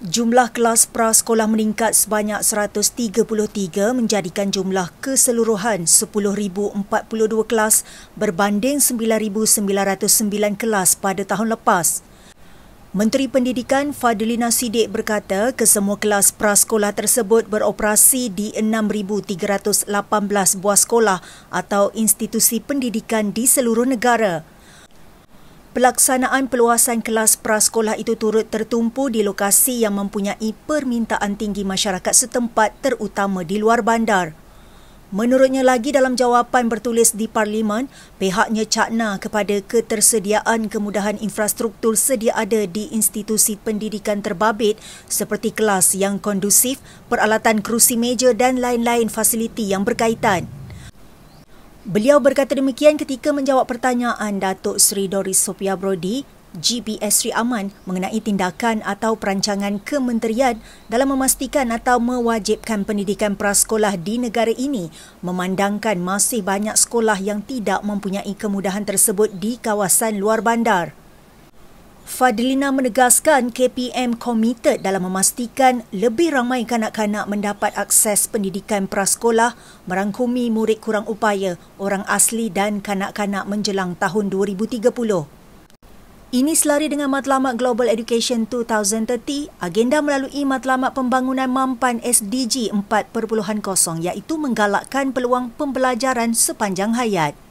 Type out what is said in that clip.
Jumlah kelas prasekolah meningkat sebanyak 133 menjadikan jumlah keseluruhan 10,042 kelas berbanding 9,909 kelas pada tahun lepas. Menteri Pendidikan Fadlina Sidik berkata kesemua kelas prasekolah tersebut beroperasi di 6,318 buah sekolah atau institusi pendidikan di seluruh negara. Pelaksanaan peluasan kelas prasekolah itu turut tertumpu di lokasi yang mempunyai permintaan tinggi masyarakat setempat terutama di luar bandar. Menurutnya lagi dalam jawapan bertulis di Parlimen, pihaknya cakna kepada ketersediaan kemudahan infrastruktur sedia ada di institusi pendidikan terbabit seperti kelas yang kondusif, peralatan kerusi meja dan lain-lain fasiliti yang berkaitan. Beliau berkata demikian ketika menjawab pertanyaan Datuk Seri Doris Sophia Brody, GPS Sri Aman mengenai tindakan atau perancangan kementerian dalam memastikan atau mewajibkan pendidikan prasekolah di negara ini memandangkan masih banyak sekolah yang tidak mempunyai kemudahan tersebut di kawasan luar bandar. Fadlina menegaskan KPM komited dalam memastikan lebih ramai kanak-kanak mendapat akses pendidikan prasekolah merangkumi murid kurang upaya, orang asli dan kanak-kanak menjelang tahun 2030. Ini selari dengan Matlamat Global Education 2030, agenda melalui Matlamat Pembangunan Mampan SDG 4.0 iaitu menggalakkan peluang pembelajaran sepanjang hayat.